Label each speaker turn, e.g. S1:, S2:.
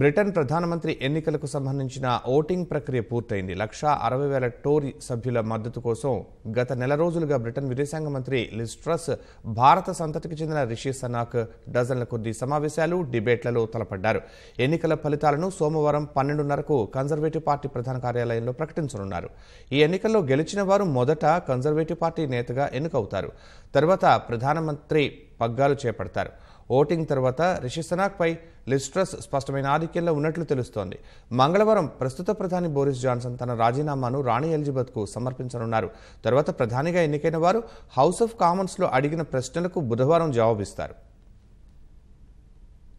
S1: Britain ప్రధానమంత్రి ఎన్నికలకు సంబంధించిన ఓటింగ్ ప్రక్రియ పూర్తయింది లక్షా అరవై వేల టోరీ సభ్యుల మద్దతు కోసం గత నెల రోజులుగా బ్రిటన్ విదేశాంగ మంత్రి లిస్ట్రస్ భారత సంతతికి చెందిన రిషి సనాక్ డజన్ల కొద్ది సమావేశాలు డిబేట్లలో తలపడ్డారు ఎన్నికల ఫలితాలను సోమవారం పన్నెండున్నరకు కన్జర్వేటివ్ పార్టీ ప్రధాన కార్యాలయంలో ప్రకటించనున్నారు ఈ ఎన్నికల్లో గెలిచిన వారు మొదట కన్జర్వేటివ్ పార్టీ నేతగా ఎన్నికవుతారు తర్వాత ప్రధానమంత్రి పగ్గాలు చేపడతారు ఓటింగ్ తర్వాత రిషి సనాక్పై లిస్ట్రస్ స్పష్టమైన ఆధిక్యంలో ఉన్నట్లు తెలుస్తోంది మంగళవారం ప్రస్తుత ప్రధాని బోరిస్ జాన్సన్ తన రాజీనామాను రాణి ఎలిజబెత్కు సమర్పించనున్నారు తర్వాత ప్రధానిగా ఎన్నికైన వారు హౌస్ ఆఫ్ కామన్స్లో అడిగిన ప్రశ్నలకు బుధవారం జవాబిస్తారు